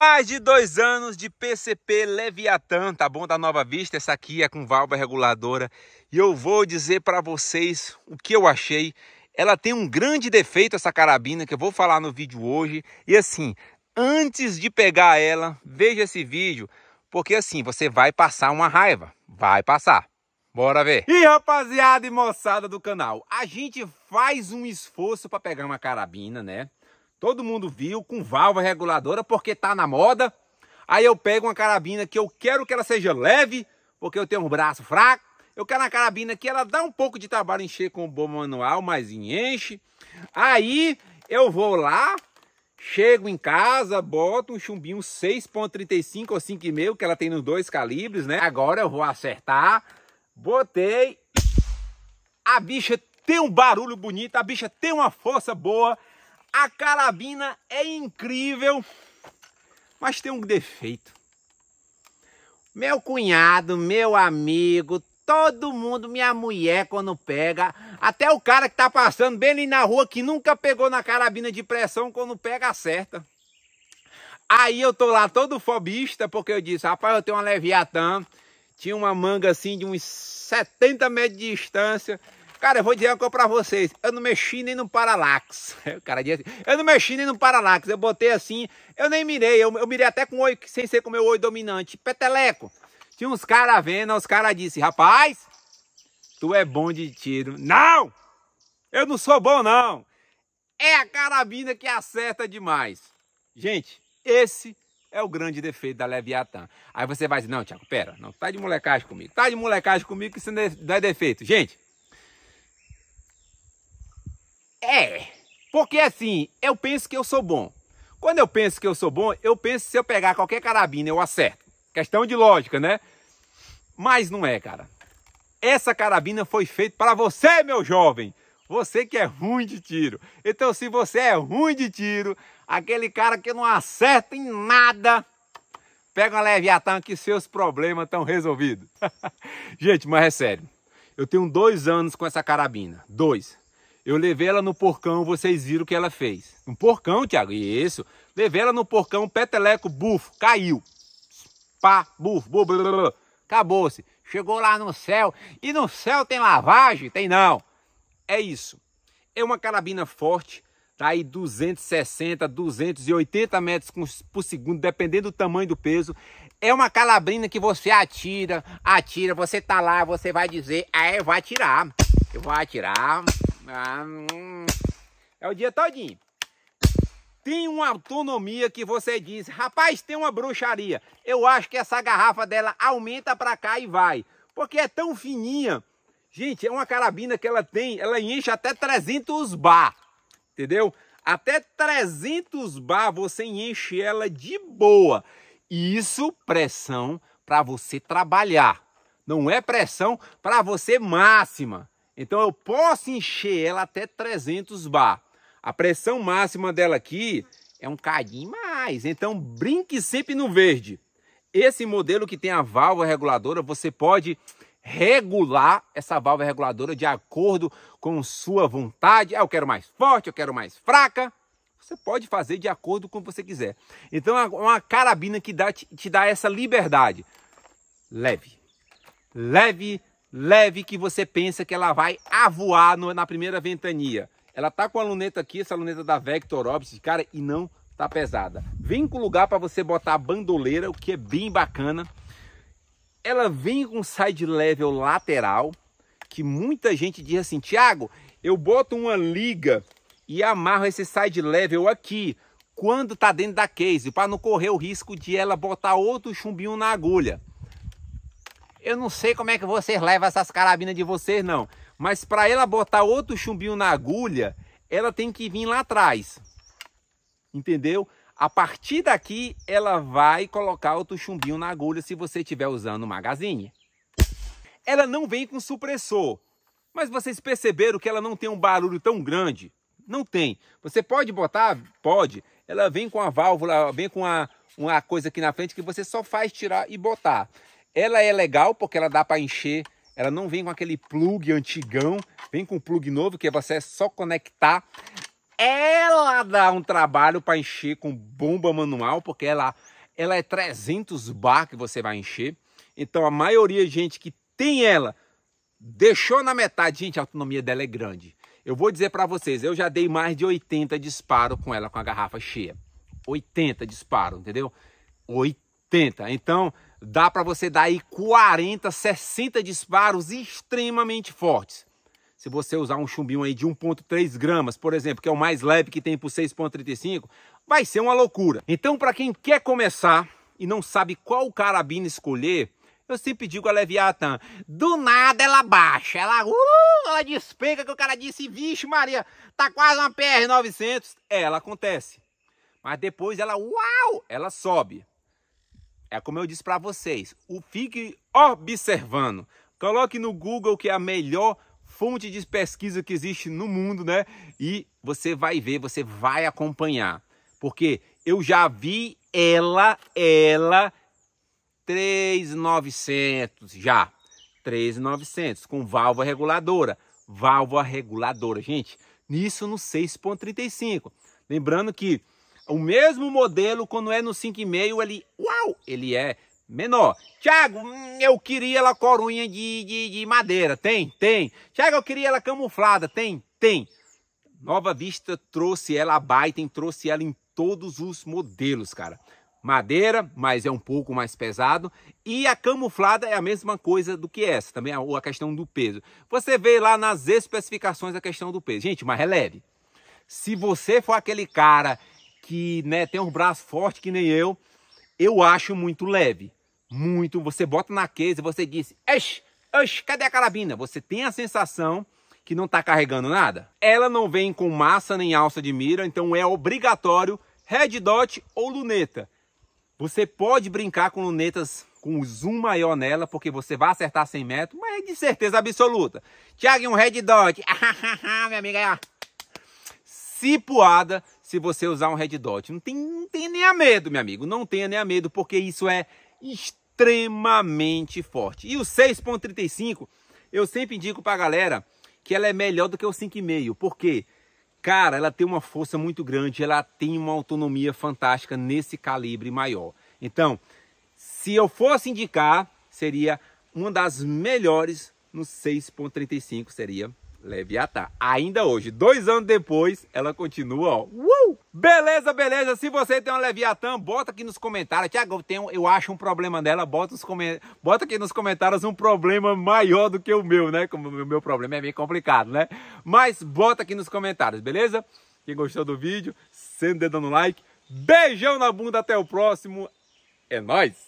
Mais de dois anos de PCP Leviatã, tá bom? Da Nova Vista, essa aqui é com válvula reguladora. E eu vou dizer para vocês o que eu achei. Ela tem um grande defeito, essa carabina, que eu vou falar no vídeo hoje. E assim, antes de pegar ela, veja esse vídeo, porque assim, você vai passar uma raiva. Vai passar. Bora ver. E rapaziada e moçada do canal, a gente faz um esforço para pegar uma carabina, né? Todo mundo viu, com válvula reguladora, porque tá na moda. Aí eu pego uma carabina que eu quero que ela seja leve, porque eu tenho um braço fraco. Eu quero uma carabina que ela dá um pouco de trabalho encher com o bom manual, mas enche. Aí eu vou lá, chego em casa, boto um chumbinho 6.35 ou 5,5, que ela tem nos dois calibres, né? Agora eu vou acertar. Botei. A bicha tem um barulho bonito, a bicha tem uma força boa. A carabina é incrível, mas tem um defeito. Meu cunhado, meu amigo, todo mundo, minha mulher quando pega, até o cara que tá passando bem ali na rua que nunca pegou na carabina de pressão, quando pega acerta. Aí eu tô lá todo fobista, porque eu disse, rapaz, eu tenho uma Leviatã, tinha uma manga assim de uns 70 metros de distância, Cara, eu vou dizer uma coisa pra vocês. Eu não mexi nem no paralax. O cara disse assim, eu não mexi nem no paralax. Eu botei assim, eu nem mirei. Eu, eu mirei até com o olho, sem ser com o meu olho dominante. Peteleco. Tinha uns caras vendo, os caras disseram, rapaz, tu é bom de tiro. Não! Eu não sou bom, não. É a carabina que acerta demais. Gente, esse é o grande defeito da Leviatã. Aí você vai dizer, não, Tiago, pera, não tá de molecagem comigo. Tá de molecagem comigo que isso não é, é defeito. Gente, é, porque assim, eu penso que eu sou bom. Quando eu penso que eu sou bom, eu penso que se eu pegar qualquer carabina eu acerto. Questão de lógica, né? Mas não é, cara. Essa carabina foi feita para você, meu jovem. Você que é ruim de tiro. Então, se você é ruim de tiro, aquele cara que não acerta em nada, pega uma Leviatã que seus problemas estão resolvidos. Gente, mas é sério. Eu tenho dois anos com essa carabina. Dois. Eu levei ela no porcão, vocês viram o que ela fez. Um porcão, Tiago, isso. Levei ela no porcão, peteleco, bufo, caiu. Pá, bufo, bu, acabou-se. Chegou lá no céu, e no céu tem lavagem? Tem não. É isso. É uma carabina forte, tá aí 260, 280 metros por segundo, dependendo do tamanho do peso. É uma calabrina que você atira, atira, você tá lá, você vai dizer, é, eu vou atirar, eu vou atirar, ah, hum. É o dia todinho. Tem uma autonomia que você diz, rapaz, tem uma bruxaria. Eu acho que essa garrafa dela aumenta para cá e vai. Porque é tão fininha. Gente, é uma carabina que ela tem, ela enche até 300 bar. Entendeu? Até 300 bar você enche ela de boa. Isso pressão para você trabalhar. Não é pressão para você máxima. Então eu posso encher ela até 300 bar. A pressão máxima dela aqui é um cadinho mais. Então brinque sempre no verde. Esse modelo que tem a válvula reguladora, você pode regular essa válvula reguladora de acordo com sua vontade. Ah, eu quero mais forte, eu quero mais fraca. Você pode fazer de acordo com o que você quiser. Então é uma carabina que dá, te, te dá essa liberdade. Leve. Leve leve que você pensa que ela vai avoar no, na primeira ventania. Ela tá com a luneta aqui, essa luneta da Vector Optics, cara, e não tá pesada. Vem com lugar para você botar a bandoleira, o que é bem bacana. Ela vem com side level lateral, que muita gente diz assim, Thiago, eu boto uma liga e amarro esse side level aqui, quando tá dentro da case, para não correr o risco de ela botar outro chumbinho na agulha. Eu não sei como é que vocês levam essas carabinas de vocês, não. Mas para ela botar outro chumbinho na agulha, ela tem que vir lá atrás. Entendeu? A partir daqui, ela vai colocar outro chumbinho na agulha se você estiver usando o magazine. Ela não vem com supressor. Mas vocês perceberam que ela não tem um barulho tão grande? Não tem. Você pode botar? Pode. Ela vem com a válvula, vem com a, uma coisa aqui na frente que você só faz tirar e botar. Ela é legal porque ela dá para encher. Ela não vem com aquele plug antigão, vem com plug novo que você é só conectar. Ela dá um trabalho para encher com bomba manual, porque ela, ela é 300 bar que você vai encher. Então a maioria de gente que tem ela deixou na metade, gente, a autonomia dela é grande. Eu vou dizer para vocês, eu já dei mais de 80 disparos com ela com a garrafa cheia. 80 disparos, entendeu? 80. Então, dá para você dar aí 40, 60 disparos extremamente fortes. Se você usar um chumbinho aí de 1.3 gramas, por exemplo, que é o mais leve que tem por 6.35, vai ser uma loucura. Então, para quem quer começar e não sabe qual carabina escolher, eu sempre digo a Leviatã, do nada ela baixa, ela, uh, ela despenca que o cara disse, vixe Maria, tá quase uma PR-900. É, ela acontece. Mas depois ela, uau, ela sobe. É como eu disse para vocês, o fique observando. Coloque no Google que é a melhor fonte de pesquisa que existe no mundo, né? E você vai ver, você vai acompanhar. Porque eu já vi ela, ela 3900 já. 3900 com válvula reguladora. Válvula reguladora, gente. Nisso no 6.35. Lembrando que o mesmo modelo, quando é no 5,5, ele, uau, ele é menor. Tiago, hum, eu queria ela corunha de, de, de madeira. Tem, tem. Tiago, eu queria ela camuflada. Tem, tem. Nova Vista trouxe ela a Byton, trouxe ela em todos os modelos, cara. Madeira, mas é um pouco mais pesado. E a camuflada é a mesma coisa do que essa, também ou a questão do peso. Você vê lá nas especificações a questão do peso. Gente, mas releve. É Se você for aquele cara que né, tem um braço forte que nem eu, eu acho muito leve. Muito. Você bota na case e você diz, eixe, eixe, cadê a carabina? Você tem a sensação que não está carregando nada. Ela não vem com massa nem alça de mira, então é obrigatório red dot ou luneta. Você pode brincar com lunetas com zoom maior nela, porque você vai acertar 100 metros, mas é de certeza absoluta. Tiago, um red dot. Ah, minha amiga, é, ó. Cipuada, se você usar um red dot. Não, tem, não tenha nem a medo, meu amigo. Não tenha nem a medo, porque isso é extremamente forte. E o 6.35, eu sempre indico para a galera que ela é melhor do que o 5,5. Por quê? Cara, ela tem uma força muito grande, ela tem uma autonomia fantástica nesse calibre maior. Então, se eu fosse indicar, seria uma das melhores no 6.35, seria Leviatã. Ainda hoje, dois anos depois, ela continua, ó. Uh! Beleza, beleza. Se você tem uma Leviatã, bota aqui nos comentários. Tiago, eu, eu acho um problema dela. Bota, os come... bota aqui nos comentários um problema maior do que o meu, né? Como o meu problema é bem complicado, né? Mas bota aqui nos comentários, beleza? Quem gostou do vídeo, sendo dando like. Beijão na bunda, até o próximo. É nóis!